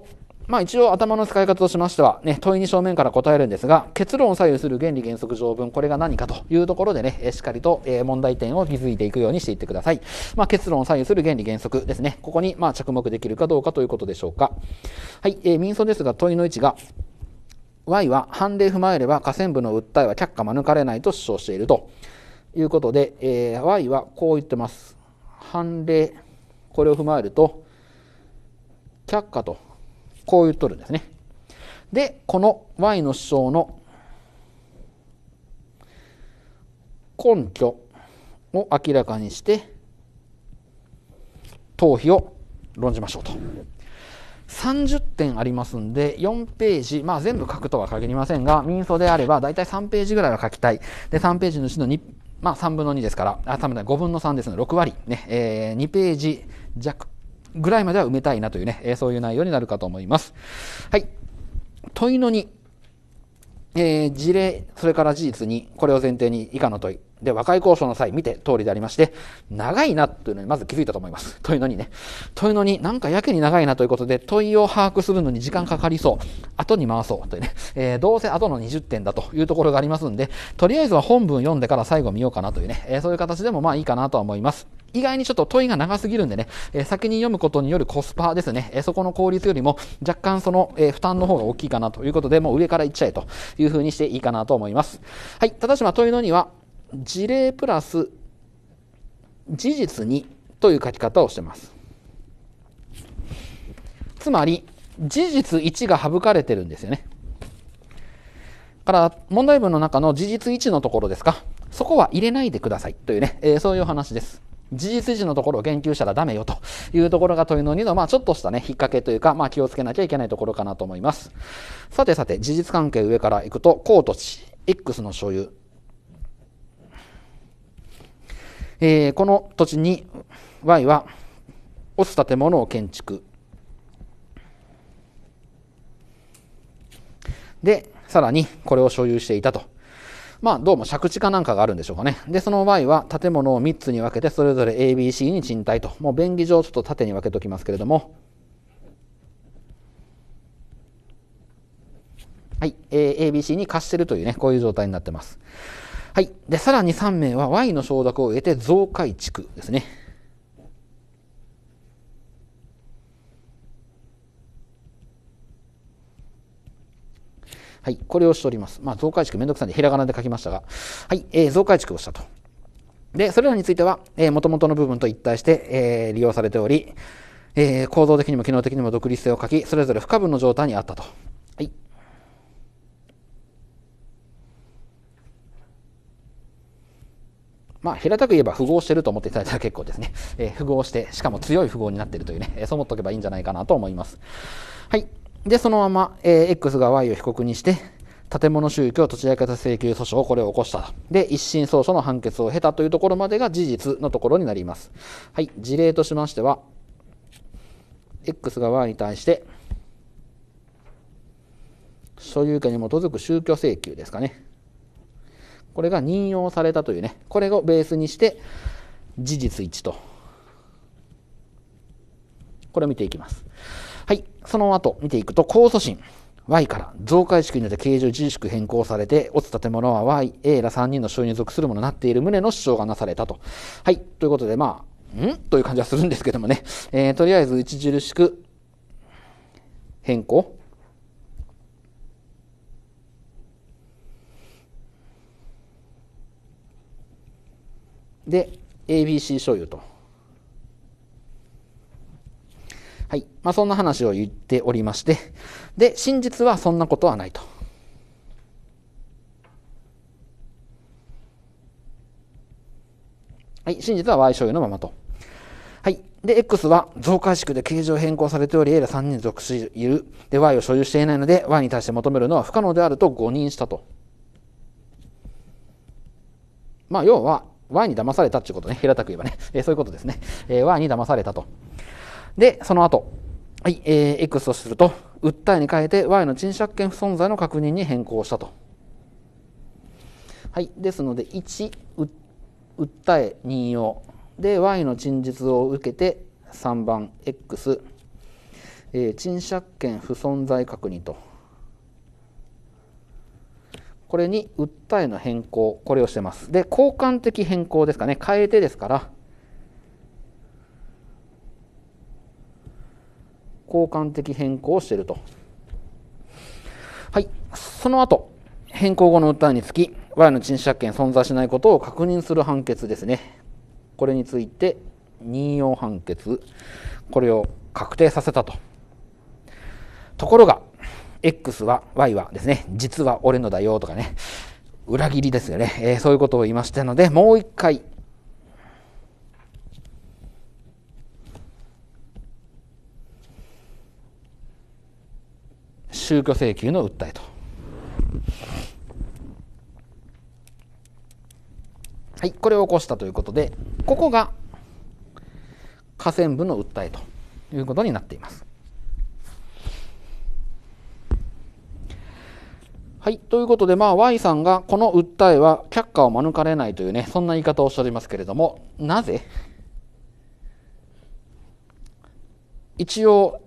まあ一応頭の使い方としましては、ね、問いに正面から答えるんですが、結論を左右する原理原則条文、これが何かというところでね、しっかりと問題点を築いていくようにしていってください。まあ結論を左右する原理原則ですね。ここにまあ着目できるかどうかということでしょうか。はい、えー、民相ですが問いの位置が、Y は判例踏まえれば下線部の訴えは却下免れないと主張しているということで、えー、Y はこう言ってます。判例、これを踏まえると、却下と、こう言っとるんですね。で、この Y の思想の根拠を明らかにして、頭皮を論じましょうと。30点ありますんで、4ページ、まあ全部書くとは限りませんが、民訴であれば大体3ページぐらいは書きたい。で、3ページのうちの2、まあ3分の2ですから、あ、3分の5分の3ですので、6割、ね、えー、2ページ弱ぐらいまでは埋めたいなというね、えそういう内容になるかと思います。はい。問いの2。えー、事例、それから事実に、これを前提に以下の問い。で、和解交渉の際見て通りでありまして、長いなというのにまず気づいたと思います。問いのにね。問いのに、なんかやけに長いなということで、問いを把握するのに時間かかりそう。後に回そうというね。えー、どうせ後の20点だというところがありますんで、とりあえずは本文読んでから最後見ようかなというね。えー、そういう形でもまあいいかなとは思います。意外にちょっと問いが長すぎるんでね、え先に読むことによるコスパですね、えそこの効率よりも若干その、え負担の方が大きいかなということで、もう上からいっちゃえというふうにしていいかなと思います。はい、ただしま問いのには、事例プラス事実にという書き方をしてます。つまり、事実1が省かれてるんですよね。から問題文の中の事実1のところですかそこは入れないでくださいというね、えー、そういう話です。事実維持のところを言及したらダメよというところが問いの2の、まあちょっとしたね、引っ掛けというか、まあ気をつけなきゃいけないところかなと思います。さてさて、事実関係上からいくと、公土地、X の所有。えー、この土地に Y は、押す建物を建築。で、さらにこれを所有していたとまあ、どうも借地かなんかがあるんでしょうかね。で、その場合は建物を3つに分けて、それぞれ ABC に賃貸と、もう便宜上ちょっと縦に分けておきますけれども、はい、え ABC に貸してるというね、こういう状態になってます。はい。で、さらに3名は Y の承諾を得て増改築ですね。はい、これをしております。まあ、増改築めんどくさいんで、ひらがなで書きましたが、はい、えー、増改築をしたと。で、それらについては、えー、元々の部分と一体して、えー、利用されており、えー、構造的にも機能的にも独立性を書き、それぞれ不可分の状態にあったと。はい。まあ、平たく言えば符号してると思っていただいたら結構ですね。えー、符号して、しかも強い符号になっているというね、えそう思っておけばいいんじゃないかなと思います。はい。で、そのまま、えー、X が Y を被告にして、建物宗教土地焼け請求訴訟をこれを起こした。で、一審訴訟の判決を経たというところまでが事実のところになります。はい、事例としましては、X が Y に対して、所有権に基づく宗教請求ですかね。これが任用されたというね、これをベースにして、事実1と。これを見ていきます。その後見ていくと、控訴審。Y から増改式によって形状自粛変更されて、落ち建物は Y、A ら3人の所有に属するものになっている旨の主張がなされたと。はい。ということで、まあ、んという感じはするんですけどもね。えー、とりあえず、著しく変更。で、ABC 所有と。はい。まあ、そんな話を言っておりまして、で、真実はそんなことはないと。はい。真実は y 所有のままと。はい。で、X は増解縮で形状変更されており、A ら3人属しいる。で、Y を所有していないので、Y に対して求めるのは不可能であると誤認したと。まあ、要は、Y に騙されたっていうことね。平たく言えばね。えー、そういうことですね。えー、Y に騙されたと。で、その後、はい、えー、X とすると、訴えに変えて Y の賃借権不存在の確認に変更したと。はい、ですので、1、訴え任用。で、Y の陳述を受けて、3番 X、えー、賃借権不存在確認と。これに訴えの変更、これをしてます。で、交換的変更ですかね、変えてですから、交換的変更をしていると。はい。その後、変更後の訴えにつき、我の陳謝権存在しないことを確認する判決ですね。これについて、任用判決、これを確定させたと。ところが、X は Y はですね、実は俺のだよとかね、裏切りですよね、えー、そういうことを言いましたので、もう一回宗教請求の訴えと。はい、これを起こしたということで、ここが河川部の訴えということになっています。はい。ということで、まあ、Y さんが、この訴えは却下を免れないというね、そんな言い方をしておりますけれども、なぜ一応、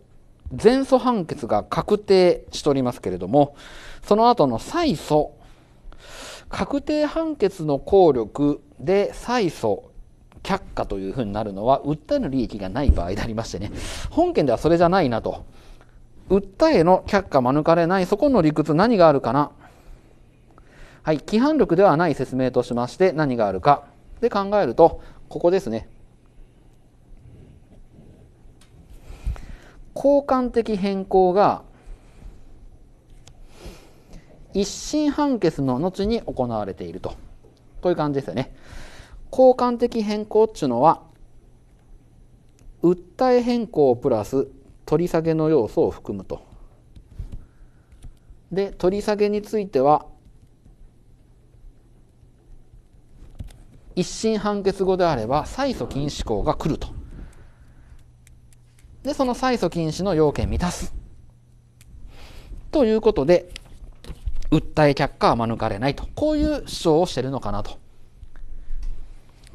前訴判決が確定しておりますけれども、その後の再訴、確定判決の効力で再訴、却下というふうになるのは、訴えの利益がない場合でありましてね、本件ではそれじゃないなと。訴えの却下免れない、そこの理屈何があるかな。はい、規範力ではない説明としまして何があるか。で考えると、ここですね。交換的変更が一審判決の後に行われていると。こういう感じですよね。交換的変更っていうのは、訴え変更プラス取り下げの要素を含むと。で、取り下げについては、一審判決後であれば、再訴禁止項が来ると。で、その催訴禁止の要件満たす。ということで、訴え却下は免れないと。こういう主張をしてるのかなと。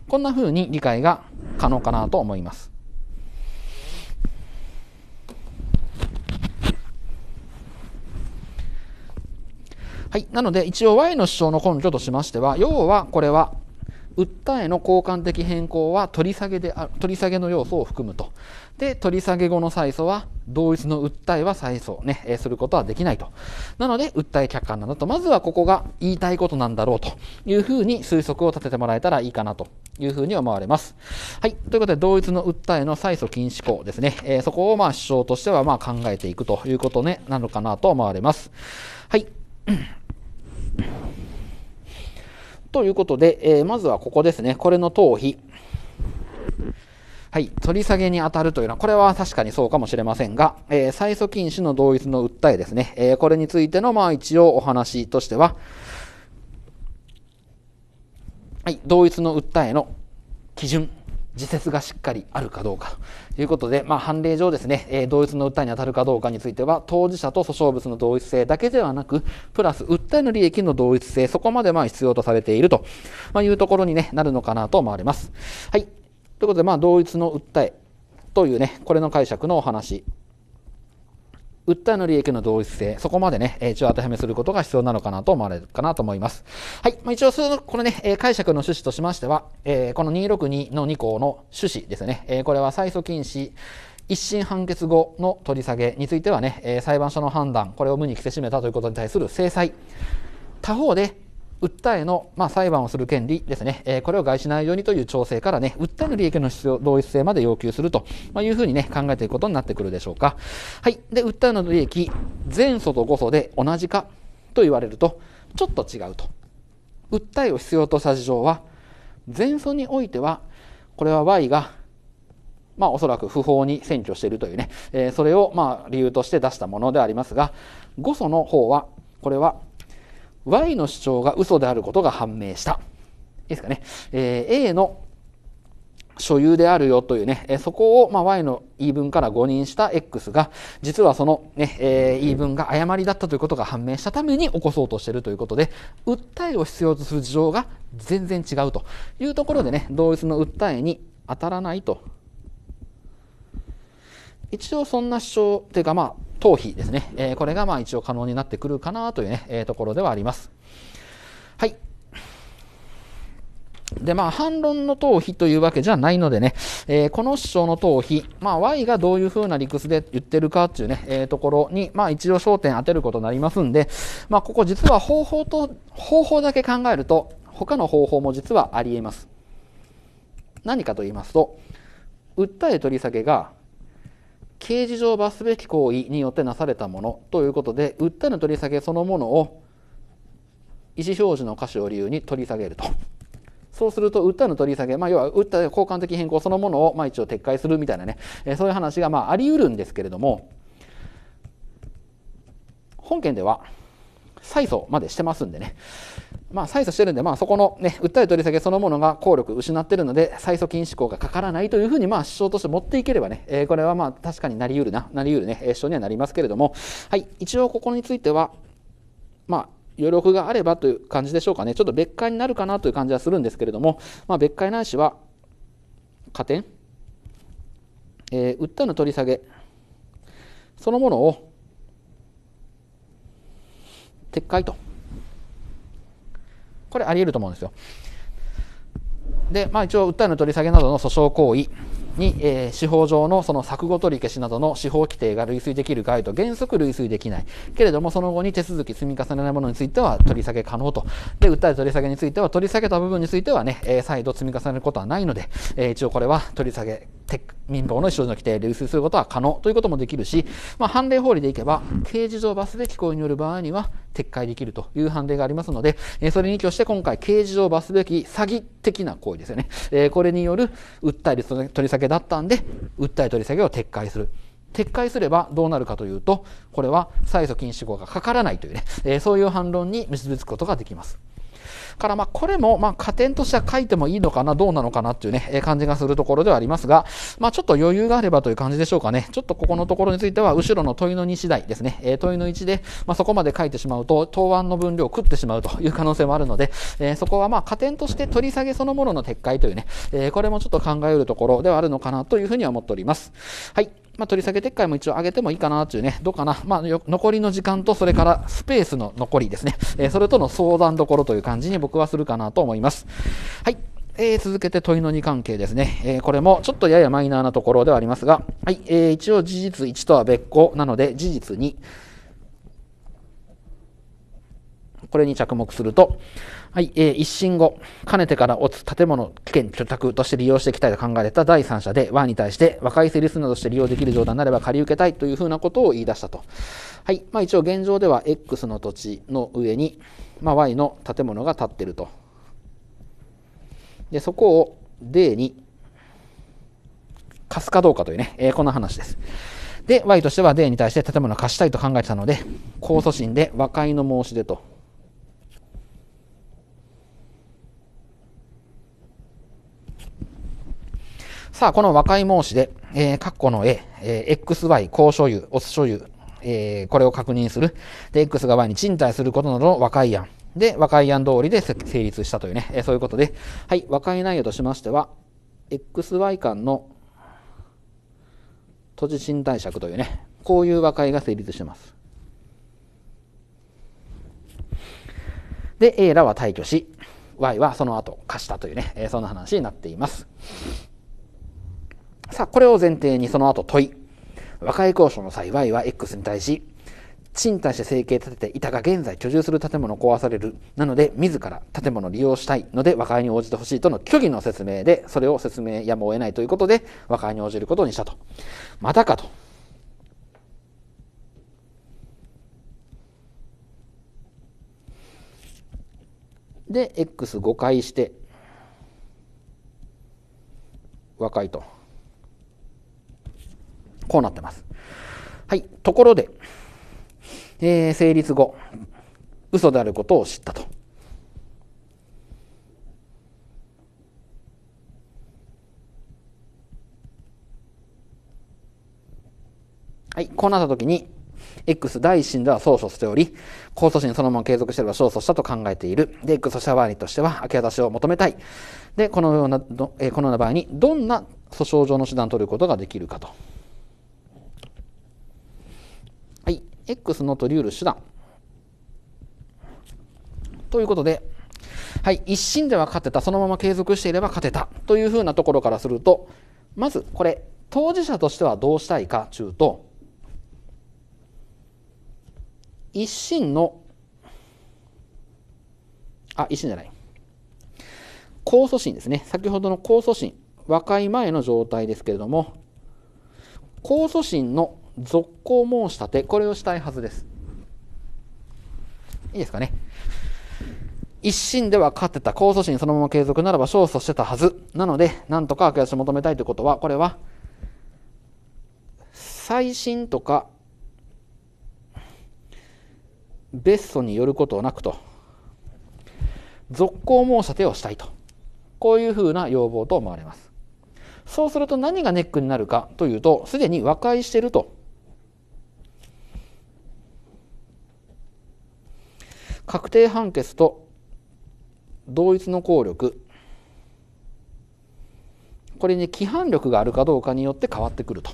こんな風に理解が可能かなと思います。はい。なので、一応 Y の主張の根拠としましては、要はこれは、訴えの交換的変更は取り下げであ、取り下げの要素を含むと。で取り下げ後の再訴は同一の訴えは再訴ね、えすることはできないと。なので、訴え客観なんだと。まずはここが言いたいことなんだろうというふうに推測を立ててもらえたらいいかなというふうに思われます。はい。ということで、同一の訴えの再訴禁止項ですね。えー、そこをまあ主張としてはまあ考えていくということね、なのかなと思われます。はい。ということで、えー、まずはここですね。これの逃避。はい、取り下げに当たるというのは、これは確かにそうかもしれませんが、えー、最訴禁止の同一の訴えですね、えー、これについての、まあ一応お話としては、はい、同一の訴えの基準、自説がしっかりあるかどうかということで、まあ、判例上ですね、えー、同一の訴えに当たるかどうかについては、当事者と訴訟物の同一性だけではなく、プラス訴えの利益の同一性、そこまでまあ必要とされていると、まいうところに、ね、なるのかなと思われます。はい。ということで、まあ、同一の訴えというね、これの解釈のお話。訴えの利益の同一性、そこまでね、一応当てはめすることが必要なのかなと思われるかなと思います。はい。まあ、一応、これね、解釈の趣旨としましては、この262の2項の趣旨ですね。これは最訴禁止、一審判決後の取り下げについてはね、裁判所の判断、これを無に着せしめたということに対する制裁。他方で、訴えの、まあ、裁判をする権利ですね、えー、これを害しないようにという調整からね、訴えの利益の同一性まで要求すると、まいうふうにね、考えていくことになってくるでしょうか。はい。で、訴えの利益、前訴と後訴で同じかと言われると、ちょっと違うと。訴えを必要とした事情は、前訴においては、これは Y が、まあ、おそらく不法に占拠しているというね、えー、それを、まあ、理由として出したものでありますが、5訴の方は、これは Y の主張が嘘であることが判明した。いいですかね。えー、A の所有であるよというね、えそこを、ま Y の言い分から誤認した X が、実はそのね、ねえー、言い分が誤りだったということが判明したために起こそうとしているということで、訴えを必要とする事情が全然違うというところでね、同一の訴えに当たらないと一応そんな主張というか、まあ、逃避ですね、えー、これがまあ一応可能になってくるかなというね、えー、ところではあります。はい。で、まあ、反論の逃避というわけじゃないのでね、えー、この主張の逃避、まあ、Y がどういうふうな理屈で言ってるかっていうね、えー、ところに、まあ、一応焦点当てることになりますんで、まあ、ここ実は方法と、方法だけ考えると、他の方法も実はありえます。何かと言いますと、訴え取り下げが刑事上罰すべき行為によってなされたものということで訴えの取り下げそのものを意思表示の箇所を理由に取り下げるとそうすると訴えの取り下げ、まあ、要は訴え交換的変更そのものをまあ一応撤回するみたいなね、えそういう話がまああり得るんですけれども本件では、再訴までしてますんでね、まあ、催訴してるんで、まあ、そこの、ね、訴え取り下げそのものが効力失ってるので催訴禁止項がかからないというふうに、まあ、主張として持っていければね、えー、これはまあ確かになりうるななりうるね主張にはなりますけれども、はい、一応ここについては、まあ、余力があればという感じでしょうかねちょっと別解になるかなという感じはするんですけれども、まあ、別解ないしは加点、えー、訴えの取り下げそのものを撤回と。これあり得ると思うんですよ。で、まあ、一応訴えの取り下げなどの訴訟行為に、えー、司法上のその錯誤取り消しなどの司法規定が類推できる概と原則類推できないけれどもその後に手続き積み重ねないものについては取り下げ可能とで訴え取り下げについては取り下げた部分についてはね、えー、再度積み重ねることはないので、えー、一応これは取り下げ民法の一条の規定で薄することは可能ということもできるし、まあ、判例法理でいけば刑事上罰すべき行為による場合には撤回できるという判例がありますので、えそれに依拠して今回刑事上罰すべき詐欺的な行為ですよね、えこれによる訴え率取り下げだったんで訴え取り下げを撤回する。撤回すればどうなるかというとこれは催訴禁止法がかからないというね、えそういう反論に結びつくことができます。からまあこれもまあ加点としては書いてもいいのかな、どうなのかなっていうね、え感じがするところではありますが、まあちょっと余裕があればという感じでしょうかね。ちょっとここのところについては、後ろの問いの2次第ですね。え問いの1で、まあ、そこまで書いてしまうと、答案の分量を食ってしまうという可能性もあるので、えそこはまあ加点として取り下げそのものの撤回というね、えこれもちょっと考えるところではあるのかなというふうには思っております。はい。まあ、取り下げ撤回も一応上げてもいいかなというね、どうかな、まあ、残りの時間と、それからスペースの残りですね、えー、それとの相談どころという感じに僕はするかなと思います。はい。えー、続けて問いの2関係ですね、えー、これもちょっとややマイナーなところではありますが、はいえー、一応事実1とは別個なので事実2。これに着目すると、はい、えー、一審後、かねてからおつ建物、危険、居宅として利用していきたいと考えた第三者で、和に対して、和解成立などして利用できる状態になれば借り受けたいというふうなことを言い出したと。はい、まあ一応現状では X の土地の上に、まあ、Y の建物が建ってると。で、そこを D に貸すかどうかというね、えー、この話です。で、Y としては D に対して建物を貸したいと考えてたので、控訴審で和解の申し出と。さあ、この和解申しで、えー、括弧の A、えー、XY 高所有、オス所有、えー、これを確認する。で、X が Y に賃貸することなどの和解案。で、和解案通りで成立したというね、えー、そういうことで、はい、和解内容としましては、XY 間の土地賃貸借というね、こういう和解が成立してます。で、A らは退去し、Y はその後貸したというね、えー、そんな話になっています。さあ、これを前提にその後問い。和解交渉の際、Y は X に対し、賃貸して生計立てていたが現在居住する建物壊される。なので、自ら建物を利用したいので和解に応じてほしいとの虚偽の説明で、それを説明やむを得ないということで和解に応じることにしたと。またかと。で、x 誤解して、和解と。こうなってます。はい。ところで、えー、成立後、嘘であることを知ったと。はい。こうなったときに、X 第1審では訴訟しており、控訴審そのまま継続していれば勝訴したと考えている。で、X 者場にとしては明け渡しを求めたい。で、このような、えこのような場合に、どんな訴訟上の手段を取ることができるかと。x の取り得る手段。ということで、はい、一審では勝てた、そのまま継続していれば勝てたというふうなところからすると、まずこれ、当事者としてはどうしたいかというと、一審の、あ、一審じゃない。控訴審ですね。先ほどの控訴審、和解前の状態ですけれども、控訴審の続行申し立て、これをしたいはずです。いいですかね。一審では勝ってた、控訴審そのまま継続ならば勝訴してたはず。なので、なんとか悪役を求めたいということは、これは、再審とか、別訴によることなくと、続行申し立てをしたいと。こういうふうな要望と思われます。そうすると何がネックになるかというと、すでに和解していると確定判決と同一の効力これに規範力があるかどうかによって変わってくると。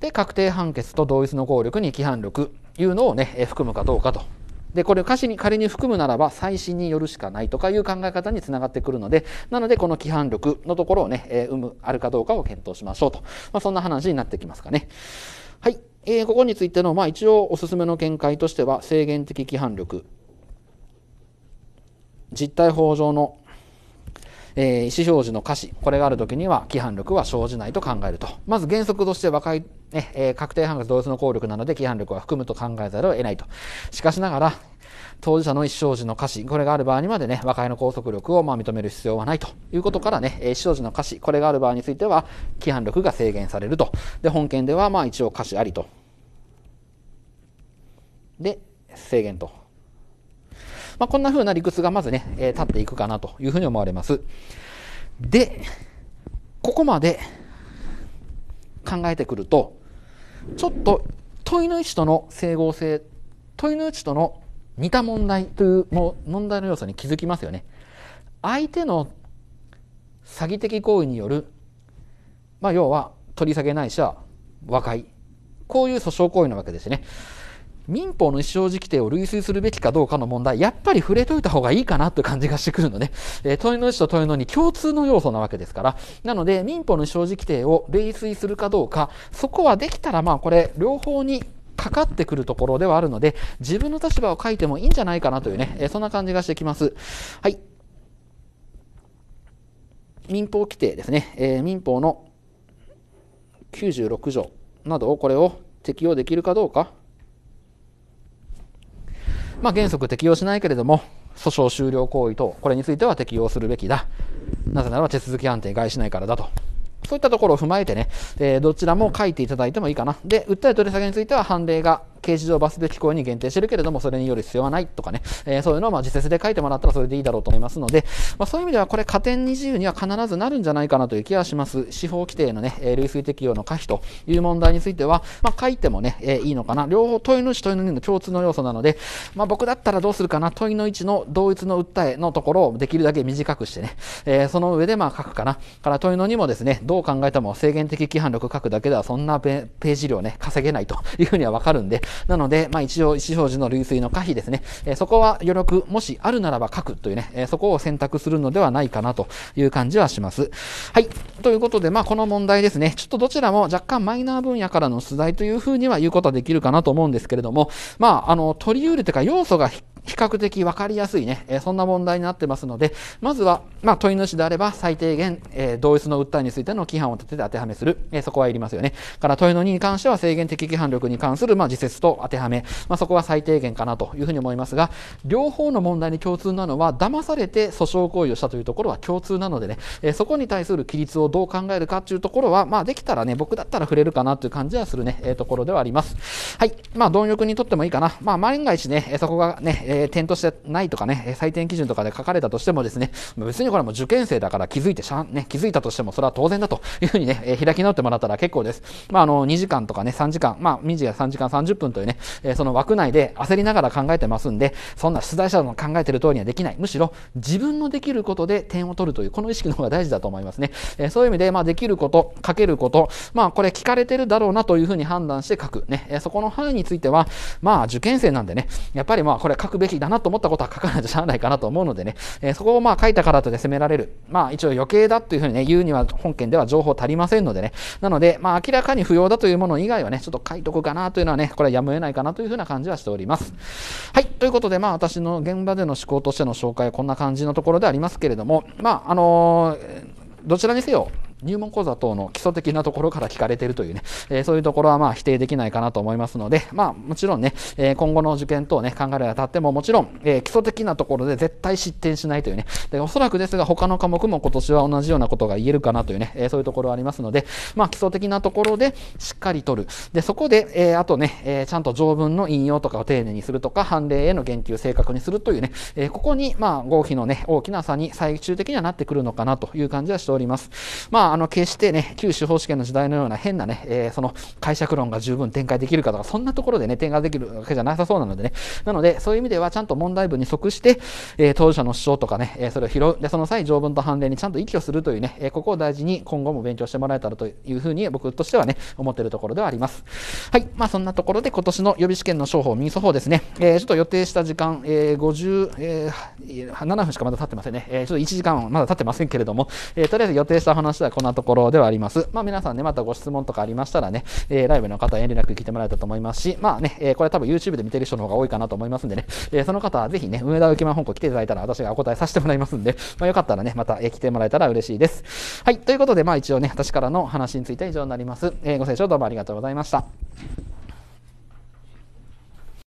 で確定判決と同一の効力に規範力いうのをね含むかどうかと。でこれを歌詞に仮に含むならば再審によるしかないとかいう考え方につながってくるのでなのでこの規範力のところをね、えー、生むあるかどうかを検討しましょうと、まあ、そんな話になってきますかね。はいえー、ここについての、まあ、一応おすすめの見解としては制限的規範力実態法上のえー、意思表示の可視、これがあるときには規範力は生じないと考えると。まず原則として和解、ねえー、確定判決同一の効力なので規範力は含むと考えざるを得ないと。しかしながら、当事者の意思表示の可視、これがある場合にまでね、和解の拘束力をま認める必要はないということからね、意思表示の可視、これがある場合については、規範力が制限されると。で、本件ではまあ一応可視ありと。で、制限とまあ、こんな風な理屈がまずね、えー、立っていくかなというふうに思われます。で、ここまで考えてくると、ちょっと問いの位置との整合性、問いの位置との似た問題というもう問題の要素に気づきますよね。相手の詐欺的行為による、まあ、要は取り下げないしは和解こういう訴訟行為なわけですね。民法の一生時規定を類推するべきかどうかの問題やっぱり触れといた方がいいかなという感じがしてくるので、えー、問いの1と問いの2共通の要素なわけですからなので民法の一生時規定を類推するかどうかそこはできたらまあこれ両方にかかってくるところではあるので自分の立場を書いてもいいんじゃないかなというね、えそんな感じがしてきます。はい民法規定ですね、えー、民法の96条などをこれを適用できるかどうかまあ、原則適用しないけれども、訴訟終了行為等、これについては適用するべきだ。なぜならば手続き判定害しないからだと。そういったところを踏まえてね、えー、どちらも書いていただいてもいいかな。で、訴え取り下げについては判例が軽上罰すべき行為に限定してるけれども、それによる必要はないとかね、えー、そういうのをまあ自説で書いてもらったらそれでいいだろうと思いますので、まあ、そういう意味ではこれ加点自由には必ずなるんじゃないかなという気がします。司法規定のね、類推適用の可否という問題については、まあ、書いてもね、えー、いいのかな。両方問いの1、問いの2の共通の要素なので、まあ、僕だったらどうするかな。問いの1の同一の訴えのところをできるだけ短くしてね、えー、その上でまあ書くかな。から問いの2もですね、どう考えても制限的規範力書くだけではそんなページ量ね、稼げないというふうにはわかるんで、なので、まあ、一応、一表示の類推の可否ですね、えそこは余力、もしあるならば書くというね、えそこを選択するのではないかなという感じはします。はい。ということで、まあ、この問題ですね、ちょっとどちらも若干マイナー分野からの出題というふうには言うことはできるかなと思うんですけれども、まあ、あの、取り得るというか、要素が比較的分かりやすいね、えそんな問題になってますので、まずは、まあ、問い主であれば最低限、え同一の訴えについての規範を立てて当てはめする、えそこはいりますよね。から、問いの2に関しては制限的規範力に関する、まあ、自説と当てはめ、まあ、そこは最低限かなというふうに思いますが、両方の問題に共通なのは、騙されて訴訟行為をしたというところは共通なのでね、えそこに対する規律をどう考えるかというところは、まあ、できたらね、僕だったら触れるかなという感じはするね、えところではあります。はい。まあ、貪欲にとってもいいかな。まあ、万が一ね、そこがね、ー、点としてないとかね、採点基準とかで書かれたとしてもですね、別にこれも受験生だから気づいてしゃん、ね、気づいたとしてもそれは当然だというふうにね、えー、開き直ってもらったら結構です。まあ、あの、2時間とかね、3時間、まあ、2時や3時間30分というね、えー、その枠内で焦りながら考えてますんで、そんな出題者の考えてる通りにはできない。むしろ自分のできることで点を取るという、この意識の方が大事だと思いますね。えー、そういう意味で、まあ、できること、書けること、まあ、これ聞かれてるだろうなというふうに判断して書く。ね、えー、そこの範囲については、まあ、受験生なんでね、やっぱりまあ、これ書くべきだなと思ったことは書かないとしゃあないかなと思うのでね、えー、そこをまあ書いたからとで責められる。まあ一応余計だというふうにね、言うには本件では情報足りませんのでね。なので、まあ明らかに不要だというもの以外はね、ちょっと書いとくかなというのはね、これはやむを得ないかなというふうな感じはしております。はい。ということで、まあ私の現場での思考としての紹介はこんな感じのところでありますけれども、まああのー、どちらにせよ、入門講座等の基礎的なところから聞かれているというね、えー、そういうところはまあ否定できないかなと思いますので、まあ、もちろんね、えー、今後の受験等ね、考えるにあたっても、もちろん、えー、基礎的なところで絶対失点しないというね、でおそらくですが、他の科目も今年は同じようなことが言えるかなというね、えそういうところはありますので、まあ、基礎的なところでしっかりとる。で、そこで、えあとね、えちゃんと条文の引用とかを丁寧にするとか、判例への言及正確にするというね、えここに、まあ、合否のね、大きな差に最終的にはなってくるのかなという感じはしております。まあまあ、の決してね旧司法試験の時代のような変なね、えー、その解釈論が十分展開できるかとかそんなところでね展開できるわけじゃなさそうなのでねなのでそういう意味ではちゃんと問題文に即して、えー、当事者の主張とかね、えー、それを拾うでその際条文と判例にちゃんと依拠するというね、えー、ここを大事に今後も勉強してもらえたらというふうに僕としてはね思っているところではありますはいまあそんなところで今年の予備試験の商法民訴法ですね、えー、ちょっと予定した時間、えー、50、え7分しかまだ経ってませんね、えー、ちょっと1時間まだ経ってませんけれども、えー、とりあえず予定した話ではこんなところではあります。まあ、皆さんね、またご質問とかありましたらね、えー、ライブの方遠慮なく聞いてもらえたと思いますし、まあね、えー、これ多分 YouTube で見てる人の方が多いかなと思いますんでね、えー、その方はぜひね、梅田浮間本校来ていただいたら私がお答えさせてもらいますんで、まあ、よかったらね、また、えー、来てもらえたら嬉しいです。はい、ということで、まあ一応ね、私からの話については以上になります。えー、ご清聴どうもありがとうございました。